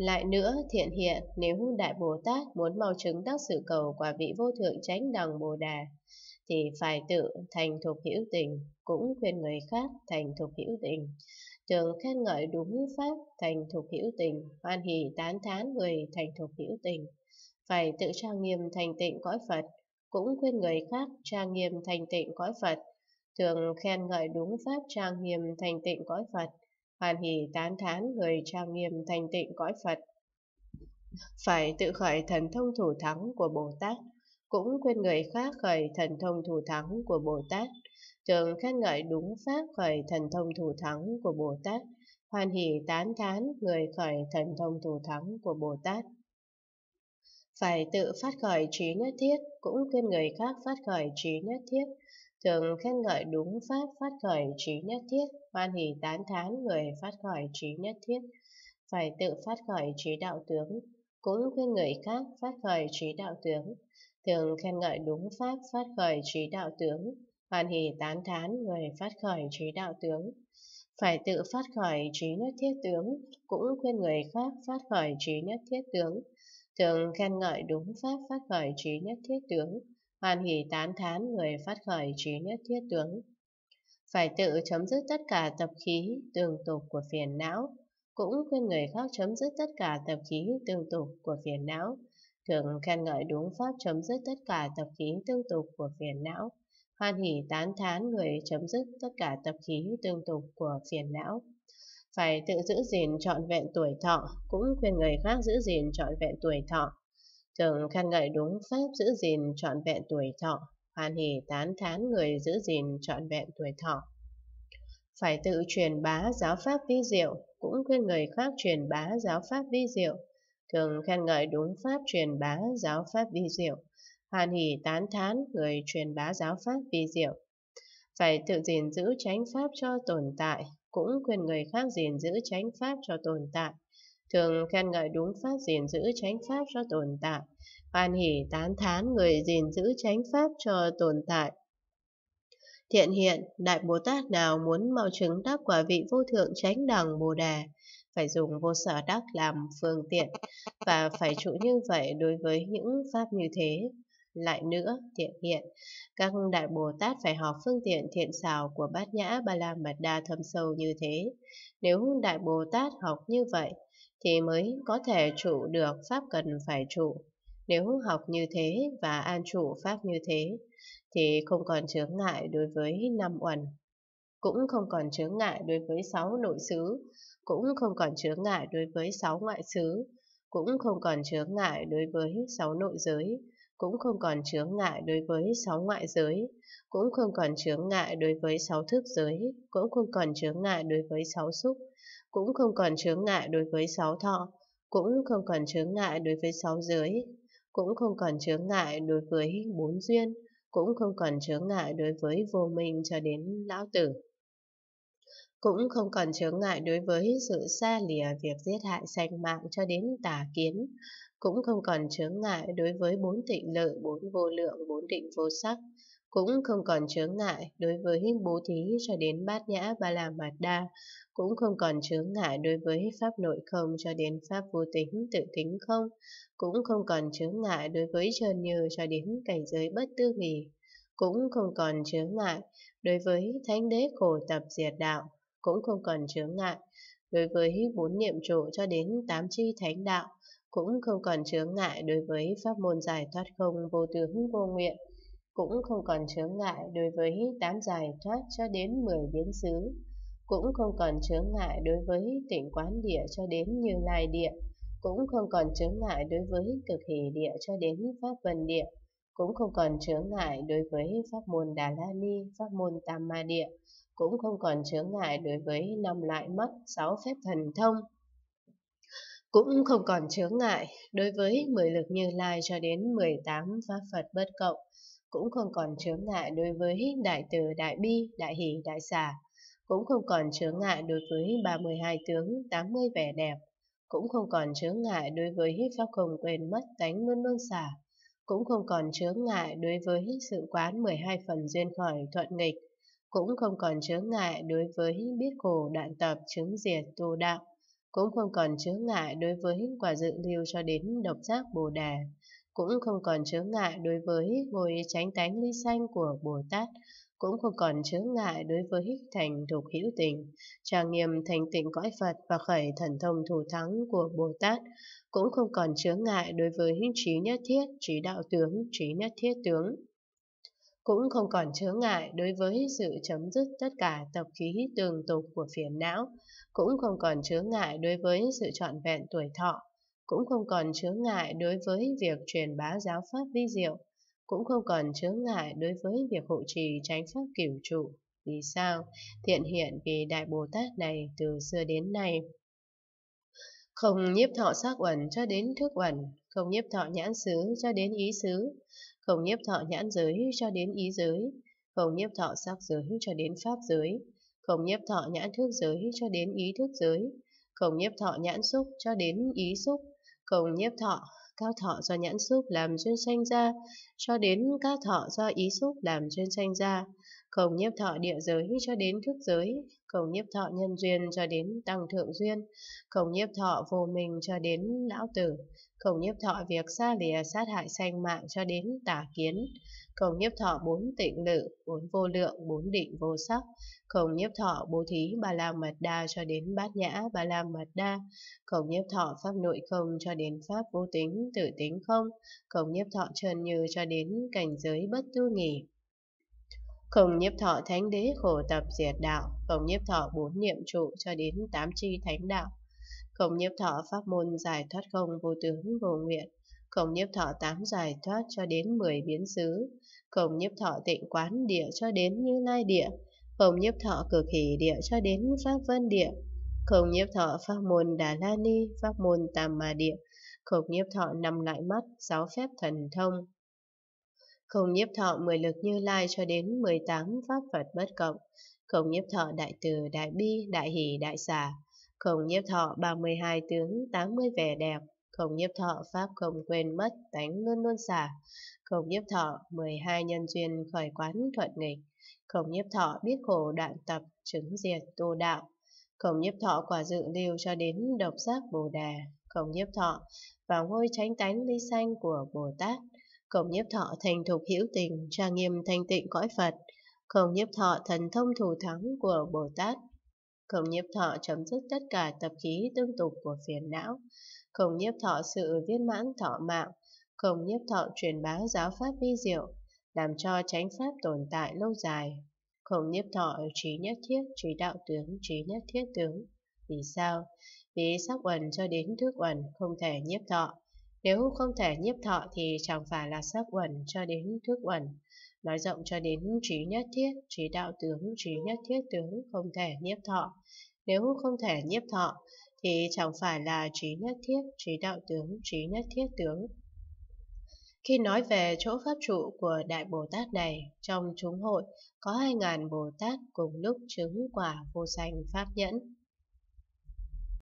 Lại nữa, thiện hiện, nếu Đại Bồ Tát muốn mau chứng đắc sự cầu quả vị vô thượng tránh đẳng Bồ Đà, thì phải tự thành thục hữu tình, cũng khuyên người khác thành thục hữu tình. Thường khen ngợi đúng pháp thành thục hữu tình, hoan hỷ tán thán người thành thục hữu tình. Phải tự trang nghiêm thành tịnh cõi Phật, cũng khuyên người khác trang nghiêm thành tịnh cõi Phật. Thường khen ngợi đúng pháp trang nghiêm thành tịnh cõi Phật, hoan hỷ tán thán người trang nghiêm thanh tịnh cõi Phật. Phải tự khởi thần thông thủ thắng của Bồ Tát, cũng khuyên người khác khởi thần thông thủ thắng của Bồ Tát, thường khen ngợi đúng pháp khởi thần thông thủ thắng của Bồ Tát, hoan hỷ tán thán người khởi thần thông thủ thắng của Bồ Tát. Phải tự phát khởi trí nhất thiết, cũng khuyên người khác phát khởi trí nhất thiết, thường khen ngợi đúng pháp phát khởi trí nhất thiết, hoan hỷ tán thán người phát khởi trí nhất thiết, phải tự phát khởi trí đạo tướng, cũng khuyên người khác phát khởi trí đạo tướng, thường khen ngợi đúng pháp phát khởi trí đạo tướng, hoan hỷ tán thán người phát khởi trí đạo tướng, phải tự phát khởi trí nhất thiết tướng, cũng khuyên người khác phát khởi trí nhất thiết tướng, thường khen ngợi đúng pháp phát khởi trí nhất thiết tướng, hoan hỷ tán thán người phát khởi trí nhất thiết tướng. Phải tự chấm dứt tất cả tập khí tương tục của phiền não, cũng khuyên người khác chấm dứt tất cả tập khí tương tục của phiền não, thường khen ngợi đúng pháp chấm dứt tất cả tập khí tương tục của phiền não, hoan hỷ tán thán người chấm dứt tất cả tập khí tương tục của phiền não. Phải tự giữ gìn trọn vẹn tuổi thọ, cũng khuyên người khác giữ gìn trọn vẹn tuổi thọ, thường khen ngợi đúng pháp giữ gìn trọn vẹn tuổi thọ, hoan hỷ tán thán người giữ gìn trọn vẹn tuổi thọ. Phải tự truyền bá giáo pháp vi diệu, cũng khuyên người khác truyền bá giáo pháp vi diệu. Thường khen ngợi đúng pháp truyền bá giáo pháp vi diệu, hoan hỷ tán thán người truyền bá giáo pháp vi diệu. Phải tự gìn giữ tránh pháp cho tồn tại, cũng khuyên người khác gìn giữ tránh pháp cho tồn tại thường khen ngợi đúng pháp gìn giữ chánh pháp cho tồn tại, hoan hỷ tán thán người gìn giữ chánh pháp cho tồn tại. Thiện hiện, Đại Bồ Tát nào muốn mau chứng đắc quả vị vô thượng chánh đẳng Bồ đề phải dùng vô sở đắc làm phương tiện, và phải trụ như vậy đối với những pháp như thế. Lại nữa, thiện hiện, các đại Bồ Tát phải học phương tiện thiện xảo của bát nhã ba la mật đa thâm sâu như thế. Nếu đại Bồ Tát học như vậy, thì mới có thể trụ được pháp cần phải trụ. Nếu học như thế và an trụ pháp như thế, thì không còn chướng ngại đối với năm uẩn, cũng không còn chướng ngại đối với sáu nội xứ, cũng không còn chướng ngại đối với sáu ngoại xứ, cũng không còn chướng ngại đối với sáu nội giới, cũng không còn chướng ngại đối với sáu ngoại giới, cũng không còn chướng ngại đối với sáu thức giới, cũng không còn chướng ngại đối với sáu xúc, cũng không còn chướng ngại đối với sáu thọ, cũng không còn chướng ngại đối với sáu giới, cũng không còn chướng ngại đối với bốn duyên, cũng không còn chướng ngại đối với vô minh cho đến lão tử cũng không còn chướng ngại đối với sự xa lìa việc giết hại sanh mạng cho đến tà kiến, cũng không còn chướng ngại đối với bốn tịnh lợi bốn vô lượng, bốn định vô sắc, cũng không còn chướng ngại đối với bố thí cho đến bát nhã ba la mật đa, cũng không còn chướng ngại đối với pháp nội không cho đến pháp vô tính tự tính không, cũng không còn chướng ngại đối với trơn như cho đến cảnh giới bất tư nghỉ, cũng không còn chướng ngại đối với thánh đế khổ tập diệt đạo, cũng không còn chướng ngại. Đối với bốn niệm trụ cho đến tám chi thánh đạo, cũng không còn chướng ngại đối với pháp môn giải thoát không vô tướng vô nguyện, cũng không còn chướng ngại đối với tám giải thoát cho đến mười biến xứ, cũng không còn chướng ngại đối với tỉnh quán địa cho đến như lai địa, cũng không còn chướng ngại đối với cực hỷ địa cho đến pháp vần địa, cũng không còn chướng ngại đối với pháp môn Đà La Ni, pháp môn Tam Ma địa, cũng không còn chướng ngại đối với năm lại mất sáu phép thần thông cũng không còn chướng ngại đối với mười lực như lai cho đến 18 pháp Phật bất cộng, cũng không còn chướng ngại đối với đại từ đại bi, đại hỷ đại xả, cũng không còn chướng ngại đối với 32 tướng, 80 vẻ đẹp, cũng không còn chướng ngại đối với pháp không quên mất tánh luôn luôn xả, cũng không còn chướng ngại đối với sự quán 12 phần duyên khỏi thuận nghịch, cũng không còn chướng ngại đối với biết khổ đạn tập chứng diệt tu đạo, cũng không còn chướng ngại đối với quả dự lưu cho đến độc giác Bồ Đà, cũng không còn chướng ngại đối với ngồi tránh tánh ly sanh của Bồ Tát, cũng không còn chướng ngại đối với thành thuộc hữu tình, trang nghiêm thành tịnh cõi Phật và khởi thần thông thủ thắng của Bồ Tát, cũng không còn chướng ngại đối với trí nhất thiết, trí đạo tướng, trí nhất thiết tướng cũng không còn chướng ngại đối với sự chấm dứt tất cả tập khí tường tục của phiền não, cũng không còn chướng ngại đối với sự trọn vẹn tuổi thọ, cũng không còn chướng ngại đối với việc truyền bá giáo pháp vi diệu, cũng không còn chướng ngại đối với việc hộ trì tránh pháp cửu trụ. Vì sao? Thiện hiện vì Đại Bồ Tát này từ xưa đến nay không nhiếp thọ sắc uẩn cho đến thức uẩn, không nhiếp thọ nhãn xứ cho đến ý xứ, không nhiếp thọ nhãn giới cho đến ý giới, không nhiếp thọ sắc giới cho đến pháp giới, không nhiếp thọ nhãn thức giới cho đến ý thức giới, không nhiếp thọ nhãn xúc cho đến ý xúc, không nhiếp thọ cao thọ do nhãn xúc làm duyên sanh ra, cho đến cao thọ do ý xúc làm duyên sanh ra, không nhiếp thọ địa giới cho đến thức giới, không nhiếp thọ nhân duyên cho đến tăng thượng duyên, không nhiếp thọ vô mình cho đến lão tử, không nhiếp thọ việc xa lìa sát hại sanh mạng cho đến tả kiến, không nhiếp thọ bốn tịnh lự, bốn vô lượng, bốn định vô sắc. không nhiếp thọ bố thí ba la mật đa cho đến bát nhã ba la mật đa. không nhiếp thọ pháp nội không cho đến pháp vô tính, tự tính không. không nhiếp thọ trần như cho đến cảnh giới bất tu nghỉ. Không nhiếp thọ thánh đế khổ tập diệt đạo, không nhiếp thọ bốn niệm trụ cho đến tám chi thánh đạo, không nhiếp thọ pháp môn giải thoát không vô tướng vô nguyện, không nhiếp thọ tám giải thoát cho đến mười biến xứ, không nhiếp thọ tịnh quán địa cho đến như lai địa, không nhiếp thọ cực hỷ địa cho đến pháp vân địa, không nhiếp thọ pháp môn đà la ni, pháp môn tam mà địa, không nhiếp thọ năm lại mắt, sáu phép thần thông. Không nhiếp thọ mười lực như lai cho đến mười tám pháp Phật bất cộng, không nhiếp thọ đại từ, đại bi, đại hỷ, đại xả, không nhiếp thọ ba mươi hai tướng, tám mươi vẻ đẹp, không nhiếp thọ Pháp không quên mất tánh luôn luôn xả. Không nhiếp thọ 12 nhân duyên khởi quán thuận nghịch. Không nhiếp thọ biết khổ đạn tập chứng diệt tu đạo. Không nhiếp thọ quả dự lưu cho đến độc giác Bồ đề. Không nhiếp thọ vào ngôi tránh tánh ly sanh của Bồ Tát. Không nhiếp thọ thành thục hữu tình, trang nghiêm thanh tịnh cõi Phật. Không nhiếp thọ thần thông thủ thắng của Bồ Tát không nhiếp thọ chấm dứt tất cả tập khí tương tục của phiền não. Không nhiếp thọ sự viên mãn thọ mạng. Không nhiếp thọ truyền bá giáo pháp vi diệu, làm cho chánh pháp tồn tại lâu dài. Không nhiếp thọ trí nhất thiết, trí đạo tướng, trí nhất thiết tướng. Vì sao? Vì sắc uẩn cho đến thức uẩn không thể nhiếp thọ. Nếu không thể nhiếp thọ thì chẳng phải là sắc uẩn cho đến thức uẩn nói rộng cho đến trí nhất thiết, trí đạo tướng, trí nhất thiết tướng không thể nhiếp thọ. Nếu không thể nhiếp thọ, thì chẳng phải là trí nhất thiết, trí đạo tướng, trí nhất thiết tướng. Khi nói về chỗ pháp trụ của Đại Bồ Tát này, trong chúng hội có hai ngàn Bồ Tát cùng lúc chứng quả vô sanh pháp nhẫn.